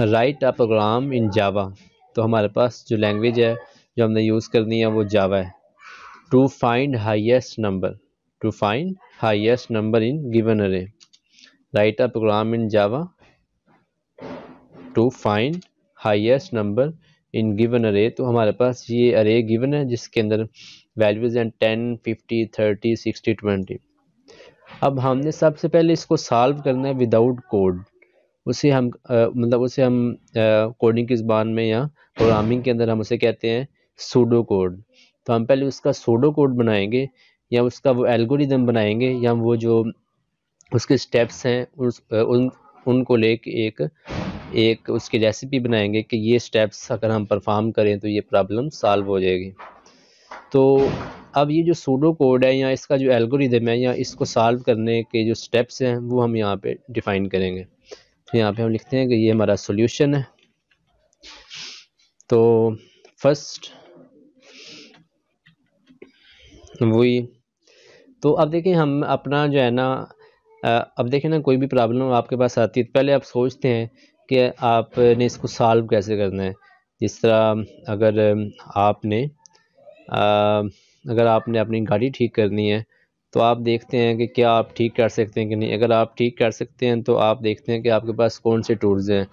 right a program in जावा तो हमारे पास जो लैंग्वेज है जो हमने यूज़ करनी है वो जावा है to find highest number to find highest number in given array write a program in Java to find highest number in given array तो हमारे पास ये अरे गिवन है जिसके अंदर वैल्यूज़ हैं ten fifty thirty sixty twenty अब हमने सबसे पहले इसको सॉल्व करना है विदाउट कोड उसे हम मतलब उसे हम कोडिंग की ज़बान में या प्रोग्रामिंग के अंदर हम उसे कहते हैं सूडो कोड तो हम पहले उसका सूडो कोड बनाएंगे या उसका वो एल्गोरिदम बनाएंगे या वो जो उसके स्टेप्स हैं उस उन उनको लेके एक एक उसकी रेसिपी बनाएंगे कि ये स्टेप्स अगर हम परफॉर्म करें तो ये प्रॉब्लम सॉल्व हो जाएगी तो अब ये जो सूडो कोड है या इसका जो एल्गोरिदम है या इसको सॉल्व करने के जो स्टेप्स हैं वो हम यहाँ पे डिफ़ाइन करेंगे तो यहाँ पे हम लिखते हैं कि ये हमारा सॉल्यूशन है तो फर्स्ट वही तो अब देखें हम अपना जो है ना अब देखें ना कोई भी प्रॉब्लम आपके पास आती है तो पहले आप सोचते हैं कि आपने इसको सॉल्व कैसे करना है जिस तरह अगर आपने आ, अगर आपने अपनी गाड़ी ठीक करनी है तो आप देखते हैं कि क्या आप ठीक कर सकते हैं कि नहीं अगर आप ठीक कर सकते हैं तो आप देखते हैं कि आपके पास कौन से टूल्स हैं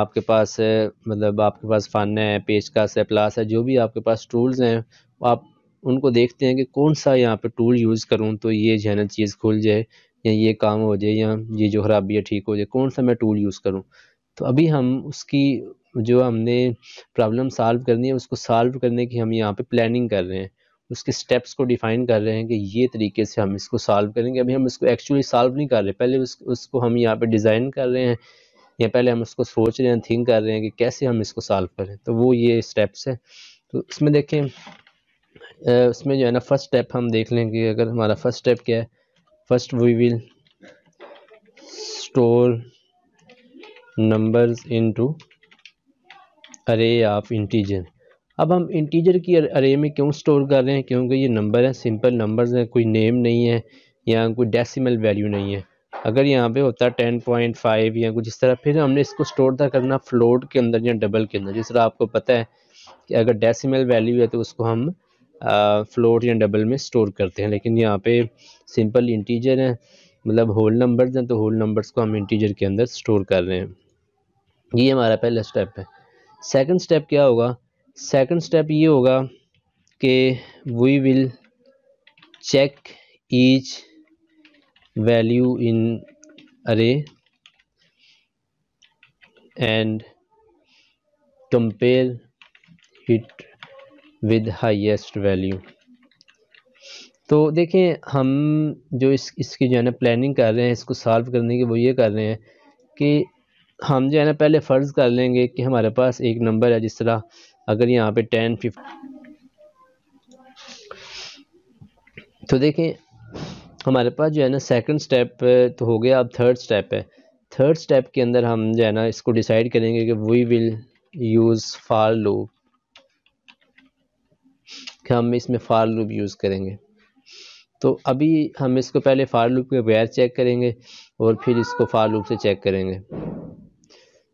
आपके पास मतलब आपके पास फन है पेचकस है प्लास है जो भी आपके पास टूल्स हैं आप उनको देखते हैं कि कौन सा यहाँ पे टूल यूज़ करूँ तो ये जहनत चीज़ खुल जाए या ये काम हो जाए या ये जो खराबी है ठीक हो जाए कौन सा मैं टूल यूज़ करूँ तो अभी हम उसकी जो हमने प्रॉब्लम सॉल्व करनी है उसको सॉल्व करने की हम यहाँ पे प्लानिंग कर रहे हैं उसके स्टेप्स को डिफाइन कर रहे हैं कि ये तरीके से हम इसको सॉल्व करेंगे अभी हम इसको एक्चुअली सॉल्व नहीं कर रहे पहले उस, उसको हम यहाँ पे डिज़ाइन कर रहे हैं या पहले हम उसको सोच रहे हैं थिंक कर रहे हैं कि कैसे हम इसको सॉल्व करें तो वो ये स्टेप्स हैं तो इसमें देखें उसमें जो है ना फर्स्ट स्टेप हम देख लें कि अगर हमारा फर्स्ट स्टेप क्या है first we will store numbers into array of integer अब हम इंटीजर की अरे में क्यों स्टोर कर रहे हैं क्योंकि ये नंबर हैं सिंपल नंबर्स हैं कोई नेम नहीं है या कोई डेसिमल वैल्यू नहीं है अगर यहाँ पे होता टेन पॉइंट फाइव या कुछ इस तरह फिर हमने इसको स्टोर था करना फ्लोट के अंदर या डबल के अंदर जिस तरह आपको पता है कि अगर डेसीमल वैल्यू है तो उसको हम फ्लोट या डबल में स्टोर करते हैं लेकिन यहाँ पर सिंपल इंटीजर हैं मतलब होल नंबर्स हैं तो होल नंबर्स को हम इंटीजर के अंदर स्टोर कर रहे हैं ये हमारा पहला स्टेप है सेकंड स्टेप क्या होगा सेकंड स्टेप ये होगा कि we will check each value in array and compare it with highest value तो देखें हम जो इस इसकी जो है ना प्लानिंग कर रहे हैं इसको सॉल्व करने की वो ये कर रहे हैं कि हम जो है ना पहले फ़र्ज़ कर लेंगे कि हमारे पास एक नंबर है जिस तरह अगर यहाँ पे टेन फिफ्टी तो देखें हमारे पास जो है ना सेकंड स्टेप तो हो गया अब थर्ड स्टेप है थर्ड स्टेप के अंदर हम जो है ना इसको डिसाइड करेंगे कि we will use for loop कि हम इसमें फार लूप यूज़ करेंगे तो अभी हम इसको पहले फार लूप के बगैर चेक करेंगे और फिर इसको फार लूप से चेक करेंगे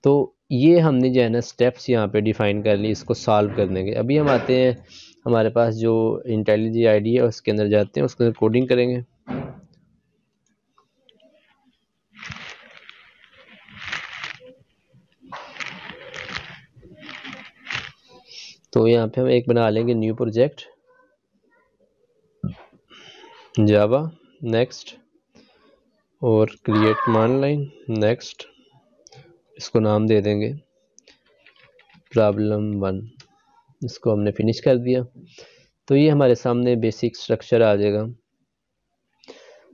तो ये हमने जो है ना स्टेप्स यहाँ पे डिफ़ाइन कर लिए इसको सॉल्व करने के अभी हम आते हैं हमारे पास जो इंटेलिजी आईडी है उसके अंदर जाते हैं उसके अंदर कोडिंग करेंगे तो यहाँ पे हम एक बना लेंगे न्यू प्रोजेक्ट जावा नेक्स्ट और क्रिएट कमांड लाइन नेक्स्ट इसको नाम दे देंगे प्रॉब्लम वन इसको हमने फिनिश कर दिया तो ये हमारे सामने बेसिक स्ट्रक्चर आ जाएगा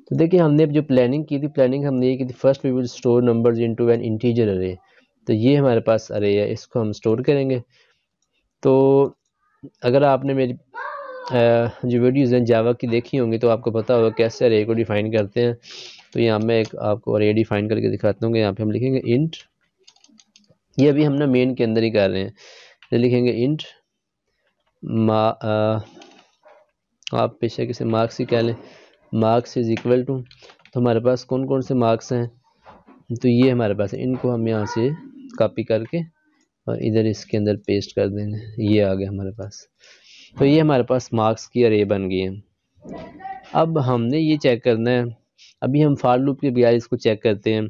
तो देखिए हमने जो प्लानिंग की थी प्लानिंग हमने ये की थी first we will store numbers into an integer array तो ये हमारे पास अरे है इसको हम स्टोर करेंगे तो अगर आपने मेरी जो वीडियोज़ हैं जावा की देखी होंगी तो आपको पता होगा कैसे अरे को डिफ़ाइन करते हैं तो यहाँ मैं एक आपको अरे डिफ़ाइन करके दिखाता हूँ यहाँ पे हम लिखेंगे इंट ये अभी हमने मेन के अंदर ही कर रहे हैं ये लिखेंगे इंट मा आ, आप पेशा किसी मार्क्स ही कह लें मार्क्स इज़ इक्वल टू तो हमारे पास कौन कौन से मार्क्स हैं तो ये हमारे पास है इनको हम यहाँ से कॉपी करके और इधर इसके अंदर पेस्ट कर देंगे ये आ गया हमारे पास तो ये हमारे पास मार्क्स की अरे बन गई है अब हमने ये चेक करना है अभी हम फार लूप के बजाय इसको चेक करते हैं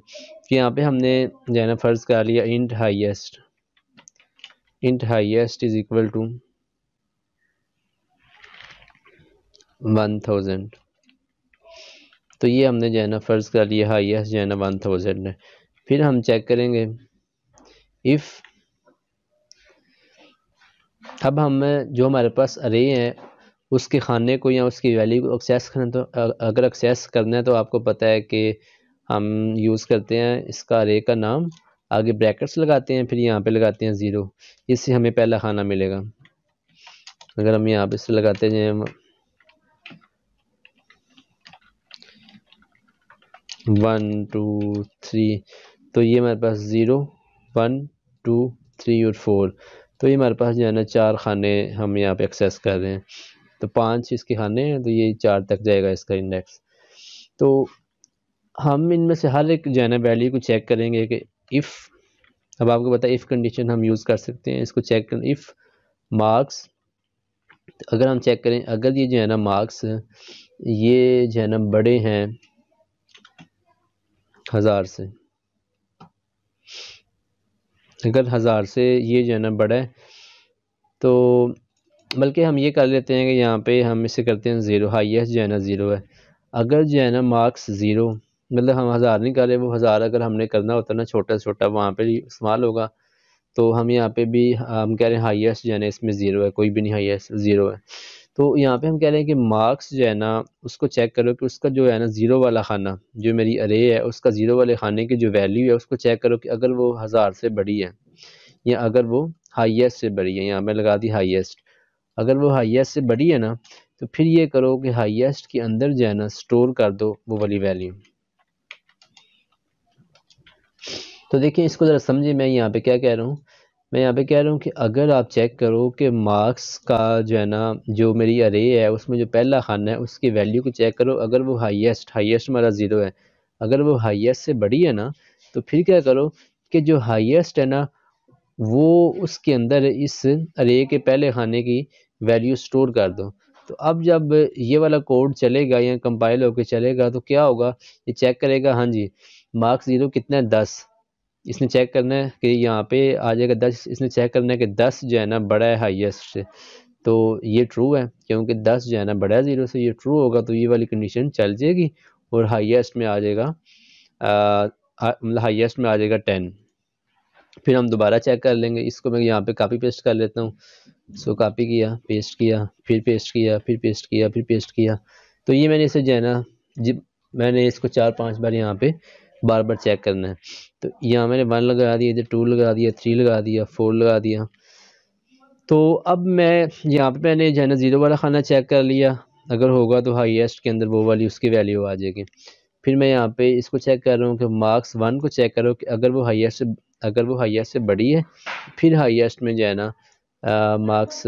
कि यहाँ पे हमने जो है ना फ़र्ज़ कर लिया int highest int highest is equal to one thousand तो ये हमने जो है ना फ़र्ज़ कर लिया हाईएस्ट जो है ना वन थाउजेंड है फिर हम चेक करेंगे इफ़ अब हम जो हमारे पास अरे है उसके खाने को या उसकी वैल्यू को एक्सेस करना तो अगर एक्सेस करना है तो आपको पता है कि हम यूज़ करते हैं इसका रे का नाम आगे ब्रैकेट्स लगाते हैं फिर यहाँ पे लगाते हैं ज़ीरो इससे हमें पहला खाना मिलेगा अगर हम यहाँ पे इससे लगाते हैं वन टू थ्री तो ये हमारे पास ज़ीरो वन टू थ्री और फोर तो ये हमारे पास जो है ना चार खाने हम यहाँ पे एक्सेस कर रहे हैं तो पांच इसके खाने हैं तो ये चार तक जाएगा इसका इंडेक्स तो हम इनमें से हर एक जो है ना वैल्यू को चेक करेंगे कि इफ़ अब आपको पता है इफ़ कंडीशन हम यूज़ कर सकते हैं इसको चेक कर इफ़ मार्क्स तो अगर हम चेक करें अगर ये जो है ना मार्क्स ये जो है ना बड़े हैं हज़ार से अगर हज़ार से ये जो है ना बड़ा है तो बल्कि हम ये कर लेते हैं कि यहाँ पे हम इसे करते हैं ज़ीरो हाईएस्ट जो है ना ज़ीरो है अगर जो है ना मार्क्स ज़ीरो मतलब हम हज़ार नहीं कर रहे वो हज़ार अगर हमने करना होता ना छोटा से छोटा वहाँ पर इस्तेमाल होगा तो हम यहाँ पे भी हम कह रहे हैं हाईएस्ट जो है ना इसमें ज़ीरो है कोई भी नहीं हाईएस्ट ज़ीरो है तो यहाँ पे हम कह रहे हैं कि मार्क्स जो है ना उसको चेक करो कि उसका जो है ना ज़ीरो वाला खाना जो मेरी अरे है उसका ज़ीरो वाले खाने की जो वैल्यू है उसको चेक करो कि अगर वो हज़ार से बड़ी है या अगर वो हाइस्ट से बड़ी है यहाँ पर लगा दी हाईएस्ट अगर वो हाइस्ट से बड़ी है ना तो फिर ये करो कि हाइस्ट के अंदर जो है ना स्टोर कर दो वो वाली वैल्यू तो देखिए इसको ज़रा समझिए मैं यहाँ पे क्या कह रहा हूँ मैं यहाँ पे कह रहा हूँ कि अगर आप चेक करो कि मार्क्स का जो है ना जो मेरी अरे है उसमें जो पहला खाना है उसकी वैल्यू को चेक करो अगर वो हाइएस्ट हाइएस्ट हमारा ज़ीरो है अगर वो हाइएस्ट से बड़ी है ना तो फिर क्या करो कि जो हाइएस्ट है ना वो उसके अंदर इस अरे के पहले खाने की वैल्यू स्टोर कर दो तो अब जब ये वाला कोड चलेगा या कंपाइल होकर चलेगा तो क्या होगा ये चेक करेगा हाँ जी मार्क्स ज़ीरो कितना है दस इसने चेक करना है कि यहाँ पे आ जाएगा दस इसने चेक करना है कि दस जो है ना बड़ा है हाईएस्ट से तो ये ट्रू है क्योंकि दस जो है ना बड़ा है ज़ीरो से ये ट्रू होगा तो ये वाली कंडीशन चल जाएगी और हाईएस्ट में आ जाएगा मतलब हाईएस्ट में आ जाएगा टेन फिर हम दोबारा चेक कर लेंगे इसको मैं यहाँ पे कापी पेस्ट कर लेता हूँ सो कापी किया पेस्ट किया फिर पेस्ट किया फिर पेस्ट किया फिर पेस्ट किया तो ये मैंने इसे जो है ना जब मैंने इसको चार पाँच बार यहाँ पे बार बार चेक करना है तो यहाँ मैंने वन लगा दिया इधर टू लगा दिया थ्री लगा दिया फोर लगा दिया तो अब मैं यहाँ पे मैंने जो है ना ज़ीरो वाला खाना चेक कर लिया अगर होगा तो हाईएस्ट के अंदर वो वाली उसकी वैल्यू आ जाएगी फिर मैं यहाँ पे इसको चेक कर रहा हूँ कि मार्क्स वन को चेक करो कि अगर वो हाईएस्ट से अगर वो हाईएस्ट से बड़ी है फिर हाईएस्ट में जो है ना मार्क्स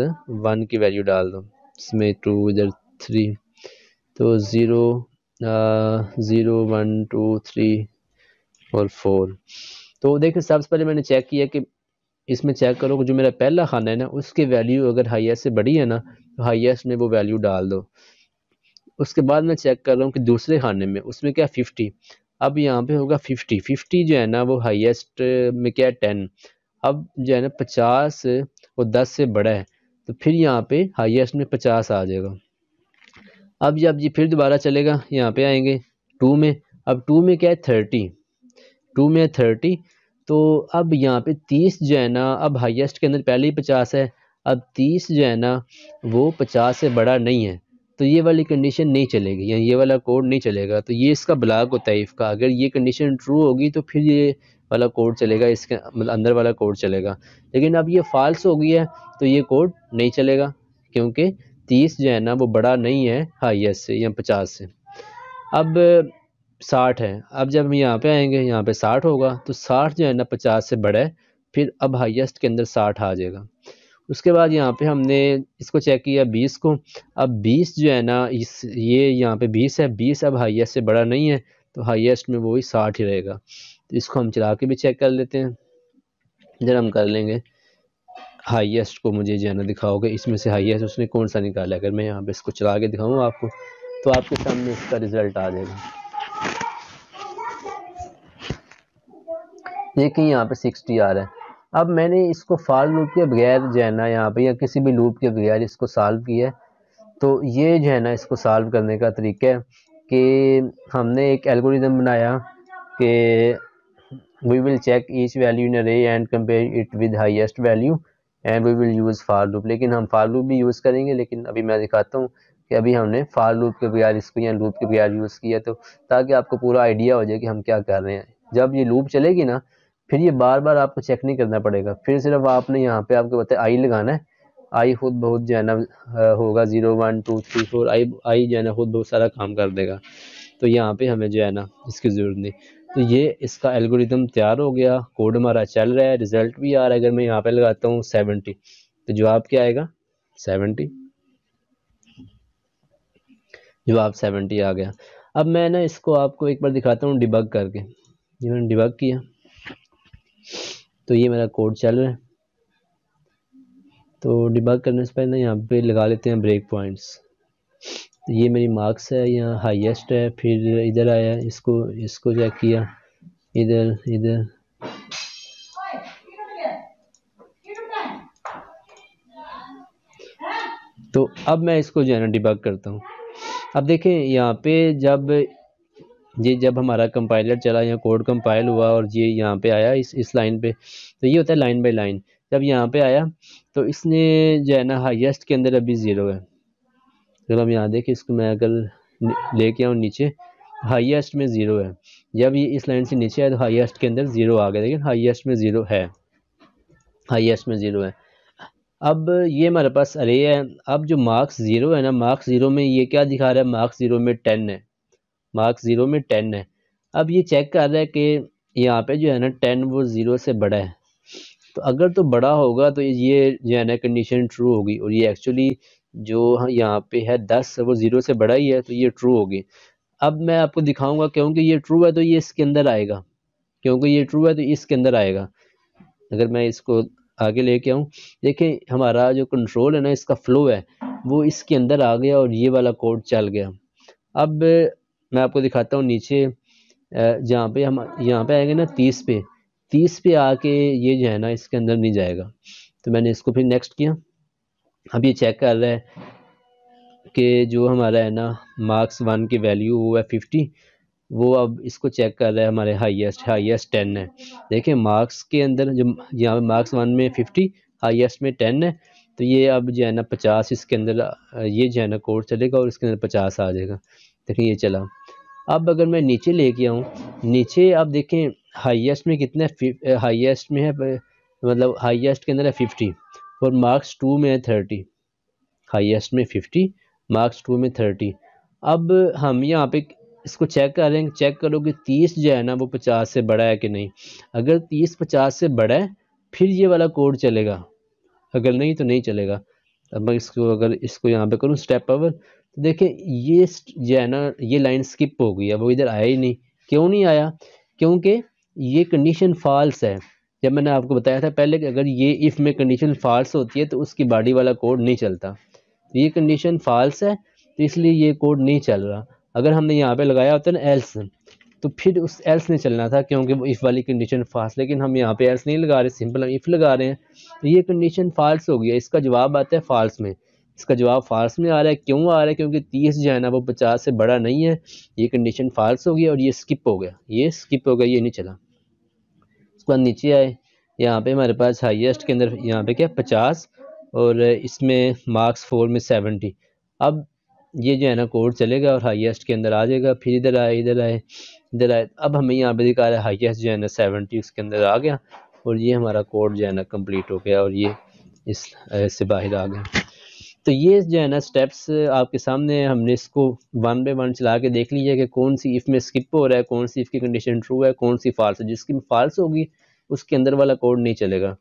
वन की वैल्यू डाल दो इसमें टू इधर थ्री तो zero zero one two three और फोर तो देखिए सबसे पहले मैंने चेक किया कि इसमें चेक करो कि जो मेरा पहला खाना है ना उसकी वैल्यू अगर हाईएस्ट से बड़ी है ना तो हाईएस्ट में वो वैल्यू डाल दो उसके बाद मैं चेक कर रहा हूँ कि दूसरे खाने में उसमें क्या फिफ्टी अब यहाँ पे होगा फिफ्टी फिफ्टी जो है ना वो हाईएस्ट में क्या है टेन अब जो है ना पचास और दस से बड़ा है तो फिर यहाँ पे हाईएस्ट में पचास आ जाएगा अब जब जी फिर दोबारा चलेगा यहाँ पे आएंगे टू में अब टू में क्या है थर्टी टू में थर्टी तो अब यहाँ पे तीस जो है ना अब हाईएस्ट के अंदर पहले ही पचास है अब तीस जो है ना वो पचास से बड़ा नहीं है तो ये वाली कंडीशन नहीं चलेगी या ये वाला कोड नहीं चलेगा तो ये इसका ब्लॉक होता है का अगर ये कंडीशन ट्रू होगी तो फिर ये वाला कोड चलेगा इसके मतलब अंदर वाला कोड चलेगा लेकिन अब ये फॉल्स हो गई है तो ये कोड नहीं चलेगा क्योंकि तीस जो है ना वो बड़ा नहीं है हाईएस्ट से या पचास से अब साठ है अब जब हम यहाँ पे आएंगे यहाँ पे साठ होगा तो साठ जो है ना पचास से बड़ा है फिर अब हाईएस्ट के अंदर साठ आ जाएगा उसके बाद यहाँ पे हमने इसको चेक किया बीस को अब बीस जो है ना इस ये यहाँ पे बीस है बीस अब हाईएस्ट से बड़ा नहीं है तो हाईएस्ट में वो ही साठ ही रहेगा तो इसको हम चला के भी चेक कर लेते हैं जरा हम कर लेंगे हाईएस्ट को मुझे जो है ना दिखाओगे इसमें से हाईएस्ट उसने कौन सा निकाला अगर मैं यहाँ पे इसको चला के दिखाऊँ आपको तो आपके सामने इसका रिज़ल्ट आ जाएगा ये यहाँ पे सिक्सटी आ रहा है अब मैंने इसको फाल लूप के बगैर जो है ना यहाँ पे या किसी भी लूप के बगैर इसको सॉल्व किया है तो ये जो है ना इसको सॉल्व करने का तरीका है कि हमने एक एल्गोरिदम बनाया कि we will check each value in array and compare it with highest value and we will use for loop लेकिन हम फाल लूप भी यूज़ करेंगे लेकिन अभी मैं दिखाता हूँ कि अभी हमने फाल लूप के बगैर इसको या लूप के बगैर यूज़ किया तो ताकि आपको पूरा आइडिया हो जाए कि हम क्या कर रहे हैं जब ये लूप चलेगी ना फिर ये बार बार आपको चेक नहीं करना पड़ेगा फिर सिर्फ आपने यहाँ पे आपको बताया आई लगाना है आई खुद बहुत जो है ना होगा zero one two three four I I जो है ना खुद बहुत सारा काम कर देगा तो यहाँ पे हमें जो है ना इसकी ज़रूरत नहीं तो ये इसका एल्गोरिदम तैयार हो गया कोड हमारा चल रहा है रिज़ल्ट भी आ रहा है अगर मैं यहाँ पे लगाता हूँ सेवेंटी तो जवाब क्या आएगा सेवेंटी जवाब सेवेंटी आ गया अब मैं ना इसको आपको एक बार दिखाता हूँ डिबग करके जिन्होंने डिबग किया तो ये मेरा कोड चल रहा है तो डिबग करने से पहले यहाँ पे लगा लेते हैं ब्रेक पॉइंट्स तो ये मेरी मार्क्स है यहाँ हाईएस्ट है फिर इधर आया इसको इसको चेक किया इधर इधर तो अब मैं इसको जो है ना डिबग करता हूँ अब देखें यहाँ पे जब ये जब हमारा कंपाइलर चला या कोड कंपाइल हुआ और ये यहाँ पे आया इस इस लाइन पे तो ये होता है लाइन बाय लाइन जब यहाँ पे आया तो इसने जो है ना हाइस्ट के अंदर अभी ज़ीरो है अगर तो हम यहाँ देखें इसको मैं अगर लेके आऊँ नीचे हाइस्ट में ज़ीरो है जब ये इस लाइन से नीचे आया तो हाइस्ट के अंदर ज़ीरो आ गया लेकिन हाइस्ट में ज़ीरो है हाइस्ट में ज़ीरो है अब ये हमारे पास अरे है अब जो मार्क्स ज़ीरो है ना मार्क्स ज़ीरो में ये क्या दिखा रहा है मार्क्स ज़ीरो में टेन है मार्क्स ज़ीरो में टेन है अब ये चेक कर रहा है कि यहाँ पे जो है ना टेन वो ज़ीरो से बड़ा है तो अगर तो बड़ा होगा तो ये जो है ना कंडीशन ट्रू होगी और ये एक्चुअली जो यहाँ पे है दस वो ज़ीरो से बड़ा ही है तो ये ट्रू होगी अब मैं आपको दिखाऊंगा क्योंकि ये ट्रू है तो ये इसके अंदर आएगा क्योंकि ये ट्रू है तो इसके अंदर आएगा अगर मैं इसको आगे लेके आऊँ देखें हमारा जो कंट्रोल है ना इसका फ्लो है वो इसके अंदर आ गया और ये वाला कोड चल गया अब मैं आपको दिखाता हूँ नीचे जहाँ पे हम यहाँ पे आएंगे ना तीस पे तीस पे आके ये जो है ना इसके अंदर नहीं जाएगा तो मैंने इसको फिर नेक्स्ट किया अब ये चेक कर रहा है कि जो हमारा है ना मार्क्स वन की वैल्यू वो है फिफ्टी वो अब इसको चेक कर रहा है हमारे हाईएस्ट हाईएस्ट टेन है देखिए मार्क्स के अंदर जो यहाँ मार्क्स वन में फिफ्टी हाईएस्ट में टेन है तो ये अब जो है ना पचास इसके अंदर ये जो है ना कोड चलेगा और इसके अंदर पचास आ जाएगा देखिए ये चला अब अगर मैं नीचे ले गया हूँ नीचे आप देखें हाईएस्ट में कितना हाईएस्ट में है मतलब हाईएस्ट के अंदर है फिफ्टी और मार्क्स टू में है थर्टी हाईएस्ट में फिफ्टी मार्क्स टू में थर्टी अब हम यहाँ पे इसको चेक कर रहे हैं चेक करो कि तीस जो है ना वो पचास से बड़ा है कि नहीं अगर तीस पचास से बड़ा है फिर ये वाला कोड चलेगा अगर नहीं तो नहीं चलेगा अब मैं इसको अगर इसको यहाँ पे करूँ स्टेप ओवर तो देखिए ये जो है ना ये लाइन स्किप हो गई है वो इधर आया ही नहीं क्यों नहीं आया क्योंकि ये कंडीशन फॉल्स है जब मैंने आपको बताया था पहले कि अगर ये इफ़ में कंडीशन फॉल्स होती है तो उसकी बॉडी वाला कोड नहीं चलता तो ये कंडीशन फॉल्स है तो इसलिए ये कोड नहीं चल रहा अगर हमने यहाँ पे लगाया होता ना एल्स तो फिर उस एल्स ने चलना था क्योंकि वो इफ़ वाली कंडीशन फॉल्स लेकिन हम यहाँ पे एल्स नहीं लगा रहे सिंपल हम इफ़ लगा रहे हैं तो ये कंडीशन फॉल्स हो गया इसका जवाब आता है फॉल्स में इसका जवाब फाल्स में आ रहा है क्यों आ रहा है क्योंकि तीस जो है ना वो पचास से बड़ा नहीं है ये कंडीशन फाल्स हो गया और ये स्किप हो गया ये स्किप हो गया ये नहीं चला उसके बाद नीचे आए यहाँ पे हमारे पास हाईएस्ट के अंदर यहाँ पे क्या पचास और इसमें मार्क्स फोर में सेवेंटी अब ये जो है ना कोड चलेगा और हाईएस्ट के अंदर आ जाएगा फिर इधर आए इधर आए इधर आए अब हमें यहाँ पे दिखा रहा है हाईएस्ट जो है ना सेवेंटी उसके अंदर आ गया और ये हमारा कोड जो है ना कम्प्लीट हो गया और ये इस से बाहर आ गया तो ये जो है ना स्टेप्स आपके सामने हमने इसको वन बाई वन चला के देख लीजिए कि कौन सी इफ़ में स्किप हो रहा है कौन सी इफ़ की कंडीशन ट्रू है कौन सी फॉल्स है जिसकी फॉल्स होगी उसके अंदर वाला कोड नहीं चलेगा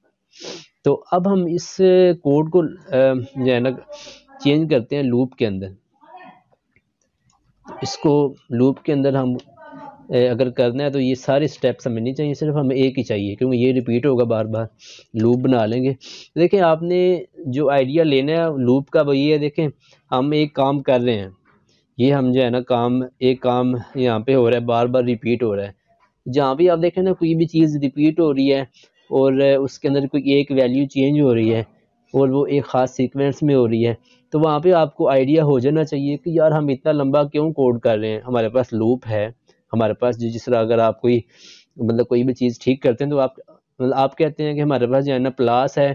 तो अब हम इस कोड को जो है ना चेंज करते हैं लूप के अंदर इसको लूप के अंदर हम अगर करना है तो ये सारे स्टेप्स हमें नहीं चाहिए सिर्फ हमें एक ही चाहिए क्योंकि ये रिपीट होगा बार बार लूप बना लेंगे देखें आपने जो आइडिया लेना है लूप का वो ये है देखें हम एक काम कर रहे हैं ये हम जो है ना काम एक काम यहाँ पे हो रहा है बार बार रिपीट हो रहा है जहाँ भी आप देखें ना कोई भी चीज़ रिपीट हो रही है और उसके अंदर कोई एक वैल्यू चेंज हो रही है और वो एक ख़ास सीक्वेंस में हो रही है तो वहाँ पे आपको आइडिया हो जाना चाहिए कि यार हम इतना लंबा क्यों कोड कर रहे हैं हमारे पास लूप है हमारे पास जिस तरह अगर आप कोई मतलब कोई भी चीज़ ठीक करते हैं तो आप मतलब आप कहते हैं कि हमारे पास जो है ना प्लास है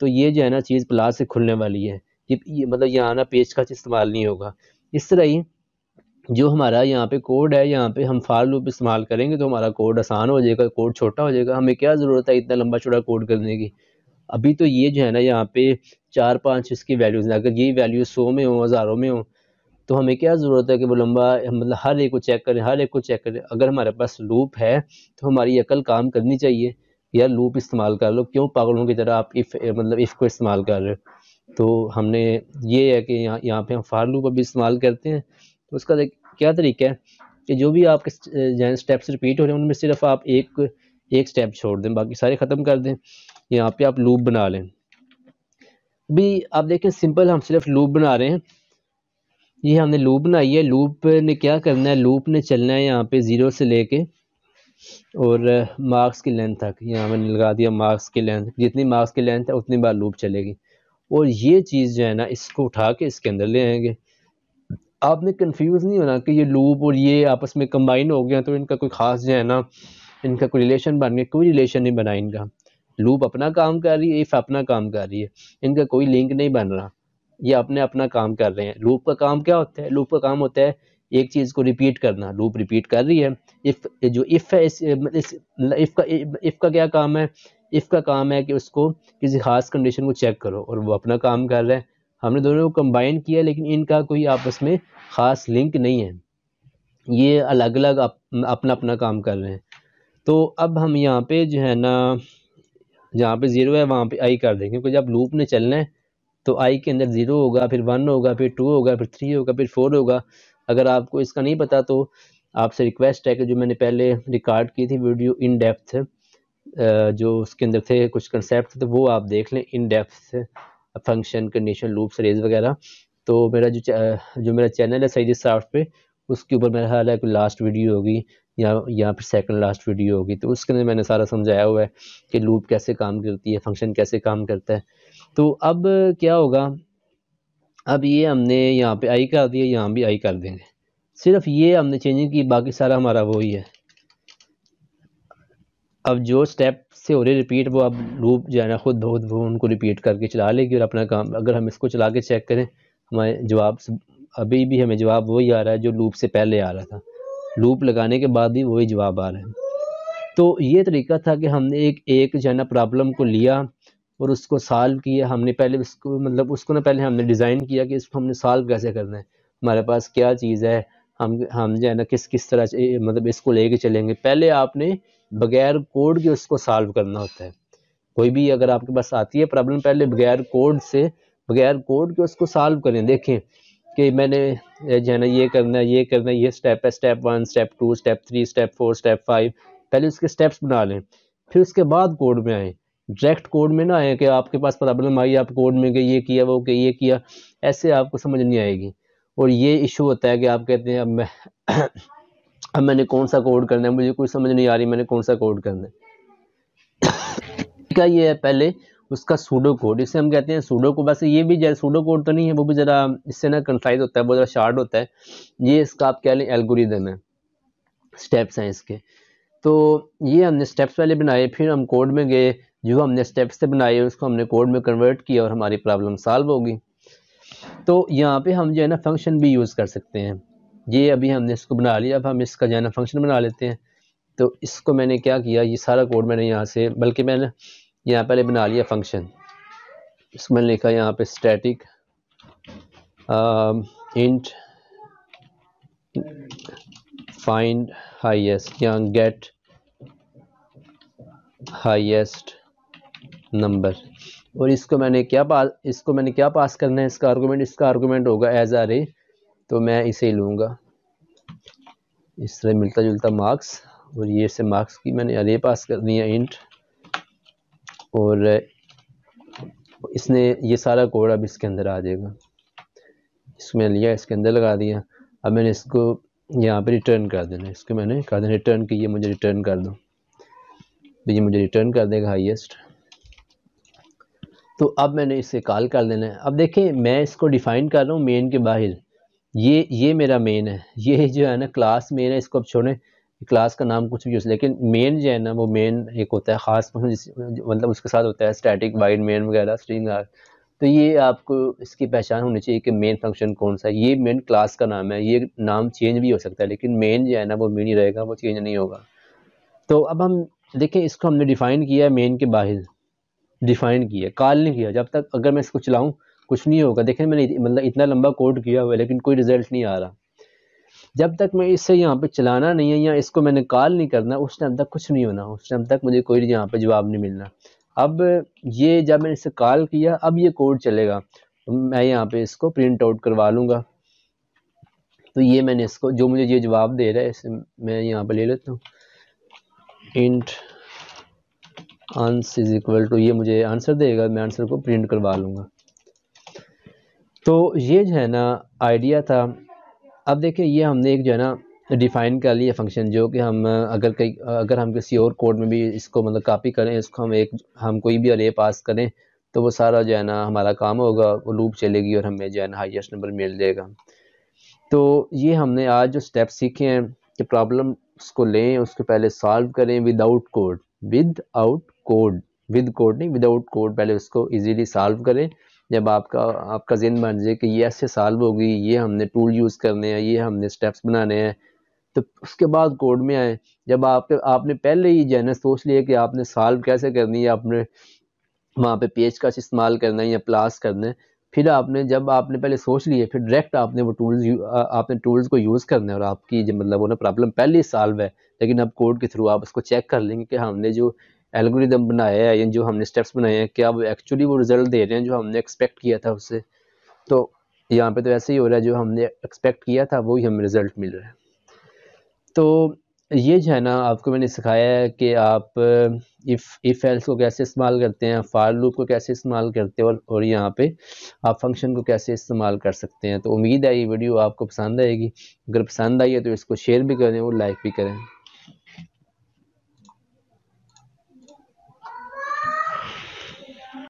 तो ये जो है ना चीज़ प्लास से खुलने वाली है ये, ये मतलब यहाँ ना पेज का इस्तेमाल नहीं होगा इस तरह ही जो हमारा यहाँ पे कोड है यहाँ पे हम फार लूप इस्तेमाल करेंगे तो हमारा कोड आसान हो जाएगा कोड छोटा हो जाएगा हमें क्या ज़रूरत है इतना लंबा छोटा कोड करने की अभी तो ये जो है ना यहाँ पे चार पाँच इसकी वैल्यूज़ अगर ये वैल्यूज़ सौ में हो हज़ारों में हो तो हमें क्या ज़रूरत है कि वो लंबा मतलब हर एक को चेक करें हर एक को चेक करें अगर हमारे पास लूप है तो हमारी अकल काम करनी चाहिए यार लूप इस्तेमाल कर लो क्यों पागलों की तरह आप इफ़ मतलब इफ़ को इस्तेमाल कर रहे हो तो हमने ये है कि यहाँ यहाँ पे हम फार लूप अभी इस्तेमाल करते हैं तो उसका क्या तरीका है कि जो भी आपके जो स्टेप्स रिपीट हो रहे हैं उनमें सिर्फ आप एक एक स्टेप छोड़ दें बाकी सारे ख़त्म कर दें यहाँ पे आप लूप बना लें अभी आप देखें सिंपल हम सिर्फ लूप बना रहे हैं ये हमने लूप बनाई है लूप ने क्या करना है लूप ने चलना है यहाँ पे ज़ीरो से लेके और मार्क्स की लेंथ तक यहाँ मैंने लगा दिया मार्क्स की लेंथ जितनी मार्क्स की लेंथ है उतनी बार लूप चलेगी और ये चीज़ जो है ना इसको उठा के इसके अंदर ले आएंगे आपने कन्फ्यूज नहीं होना कि ये लूप और ये आपस में कम्बाइन हो गया तो इनका कोई ख़ास जो है ना इनका कोई रिलेशन बन गया कोई रिलेशन नहीं बना इनका लूप अपना काम कर रही है इफ़ अपना काम कर रही है इनका कोई लिंक नहीं बन रहा ये अपने अपना काम कर रहे हैं लूप का काम क्या होता है लूप का काम होता है एक चीज़ को रिपीट करना लूप रिपीट कर रही है इफ जो इफ है इस, मतलब इस इफ का इफ का क्या काम है इफ का काम है कि उसको किसी खास कंडीशन को चेक करो और वो अपना काम कर रहे हैं हमने दोनों को कंबाइन किया लेकिन इनका कोई आपस में ख़ास लिंक नहीं है ये अलग अलग अप, अपना अपना काम कर रहे हैं तो अब हम यहाँ पे जो है ना जहाँ पे ज़ीरो है वहाँ पे आई कर देंगे क्योंकि जब लूप ने चलना है तो आई के अंदर ज़ीरो होगा फिर वन होगा फिर टू होगा फिर थ्री होगा फिर फोर होगा अगर आपको इसका नहीं पता तो आपसे रिक्वेस्ट है कि जो मैंने पहले रिकॉर्ड की थी वीडियो इन डेप्थ जो उसके अंदर थे कुछ कंसेप्ट तो वो आप देख लें in depth function condition loops arrays वगैरह तो मेरा जो जो मेरा चैनल है जिस साफ्ट पे उसके ऊपर मेरा ख्याल है कि लास्ट वीडियो होगी या यहाँ फिर सेकंड लास्ट वीडियो होगी तो उसके अंदर मैंने सारा समझाया हुआ है कि लूप कैसे काम करती है फंक्शन कैसे काम करता है तो अब क्या होगा अब ये हमने यहाँ पे आई कर दिया यहाँ भी आई कर देंगे सिर्फ ये हमने चेंजिंग की बाकी सारा हमारा वही है अब जो स्टेप से हो रहे रिपीट वो अब लूप जो है ना खुद बहुत वो उनको रिपीट करके चला लेगी और अपना काम अगर हम इसको चला के चेक करें हमारे जवाब अभी भी हमें जवाब वही आ रहा है जो लूप से पहले आ रहा था लूप लगाने के बाद भी वही जवाब आ रहा है तो ये तरीका था कि हमने एक एक जो है ना प्रॉब्लम को लिया और उसको सॉल्व किया हमने पहले उसको मतलब उसको ना पहले हमने डिज़ाइन किया कि इसको हमने सॉल्व कैसे करना है हमारे पास क्या चीज़ है हम हम जो है ना किस किस तरह मतलब इसको कर चलेंगे पहले आपने बगैर कोड के उसको सॉल्व करना होता है कोई भी अगर आपके पास आती है प्रॉब्लम पहले बगैर कोड से बगैर कोड के उसको सॉल्व करें देखें कि मैंने जो है ना ये करना ये करना ये स्टेप है step one step two step three step four step five पहले उसके स्टेप्स बना लें फिर उसके बाद कोड में आएँ डायरेक्ट कोड में ना आए कि आपके पास प्रॉब्लम आई आप कोड में कि ये किया वो कि ये किया ऐसे आपको समझ नहीं आएगी और ये इशू होता है कि आप कहते हैं अब मैं अब मैंने कौन सा कोड करना है मुझे कुछ समझ नहीं आ रही मैंने कौन सा कोड करना है क्या ये है पहले उसका सूडो कोड इसे हम कहते हैं सूडो कोड वैसे ये भी जरा सूडो कोड तो नहीं है वो भी ज़रा इससे ना कन्फ्लाइज होता है वो ज़रा शार्ट होता है ये इसका आप कह लें एल्गोरिदम है स्टेप्स हैं इसके तो ये हमने स्टेप्स वाले बनाए फिर हम कोड में गए जो हमने स्टेप्स से बनाए उसको हमने कोड में कन्वर्ट किया और हमारी प्रॉब्लम सॉल्व होगी तो यहाँ पे हम जो है ना फंक्शन भी यूज़ कर सकते हैं ये अभी हमने इसको बना लिया अब हम इसका जो है ना फंक्शन बना लेते हैं तो इसको मैंने क्या किया ये सारा कोड मैंने यहाँ से बल्कि मैंने यहाँ पहले बना लिया फंक्शन इसमें लिखा यहाँ पे स्टैटिक इंट फाइंड हाईएस्ट या गेट हाईएस्ट नंबर और इसको मैंने क्या पास इसको मैंने क्या पास करना है इसका आर्गूमेंट इसका आर्गूमेंट होगा एज आर ए तो मैं इसे ही लूँगा इस तरह मिलता जुलता मार्क्स और ये से मार्क्स की मैंने अरे पास करनी है इंट और इसने ये सारा कोड अब इसके अंदर आ जाएगा इसमें लिया इसके अंदर लगा दिया अब मैंने इसको यहाँ पे रिटर्न कर देना इसको मैंने कहा देना रिटर्न की ये मुझे रिटर्न कर दो तो ये मुझे रिटर्न कर देगा हाईएस्ट तो अब मैंने इसे कॉल कर देना है अब देखें मैं इसको डिफ़ाइन कर रहा हूँ मेन के बाहर ये ये मेरा मेन है ये जो है ना क्लास मेन है इसको अब छोड़ें क्लास का नाम कुछ भी हो लेकिन मेन जो है ना वो मेन एक होता है ख़ास फंक्शन मतलब उसके साथ होता है स्टैटिक वाइड मेन वगैरह स्ट्रिंग आर तो ये आपको इसकी पहचान होनी चाहिए कि मेन फंक्शन कौन सा है ये मेन क्लास का नाम है ये नाम चेंज भी हो सकता है लेकिन मेन जो है ना वो मेन ही रहेगा वो चेंज नहीं होगा तो अब हम देखें इसको हमने डिफ़ाइन किया है मेन के बाहर डिफ़ाइन किया कॉल नहीं किया जब तक अगर मैं इसको चलाऊँ कुछ नहीं होगा देखें मैंने मतलब इतना लंबा कोड किया हुआ है लेकिन कोई रिजल्ट नहीं आ रहा जब तक मैं इसे यहाँ पे चलाना नहीं है या इसको मैंने कॉल नहीं करना उस टाइम तक कुछ नहीं होना उस टाइम तक मुझे कोई यहाँ पे जवाब नहीं मिलना अब ये जब मैंने इसे कॉल किया अब ये कोड चलेगा तो मैं यहाँ पे इसको प्रिंट आउट करवा लूँगा तो ये मैंने इसको जो मुझे ये जवाब दे रहा है इसे मैं यहाँ पर ले लेता हूँ int answer is equal to ये मुझे आंसर देगा मैं आंसर को प्रिंट करवा लूँगा तो ये जो है ना आइडिया था अब देखिए ये हमने एक जो है ना डिफ़ाइन कर लिया फंक्शन जो कि हम अगर कई अगर हम किसी और कोड में भी इसको मतलब कॉपी करें इसको हम एक हम कोई भी अरे पास करें तो वो सारा जो है ना हमारा काम होगा वो लूप चलेगी और हमें जो है ना हाइस्ट नंबर मिल जाएगा तो ये हमने आज जो स्टेप सीखे हैं कि प्रॉब्लम उसको लें उसको पहले सॉल्व करें without code without code with code नहीं विदाउट कोड पहले उसको ईजीली सॉल्व करें जब आपका आपका जिन बन जाए कि ये ऐसे सॉल्व होगी ये हमने टूल यूज़ करने हैं ये हमने स्टेप्स बनाने हैं तो उसके बाद कोड में आए जब आपके आपने पहले ही जो सोच लिया कि आपने साल्व कैसे करनी है आपने वहाँ पे पेज का इस्तेमाल करना है या प्लास करना है फिर आपने जब आपने पहले सोच लिए फिर डायरेक्ट आपने वो टूल्स आपने टूल्स को यूज़ करना है और आपकी जो मतलब वो ना प्रॉब्लम पहले ही सॉल्व है लेकिन अब कोड के थ्रू आप उसको चेक कर लेंगे कि हमने जो एल्गोरिदम बनाया है या जो हमने स्टेप्स बनाए हैं क्या वो एक्चुअली वो रिज़ल्ट दे रहे हैं जो हमने एक्सपेक्ट किया था उससे तो यहाँ पे तो ऐसे ही हो रहा है जो हमने एक्सपेक्ट किया था वही हमें रिज़ल्ट मिल रहा है तो ये जो है ना आपको मैंने सिखाया है कि आप इफ़ इफ़ एल्स को कैसे इस्तेमाल करते हैं फार लूप को कैसे इस्तेमाल करते हैं और, और यहाँ पे आप फंक्शन को कैसे इस्तेमाल कर सकते हैं तो उम्मीद है ये वीडियो आपको पसंद आएगी अगर पसंद आई है तो इसको शेयर भी करें और लाइक भी करें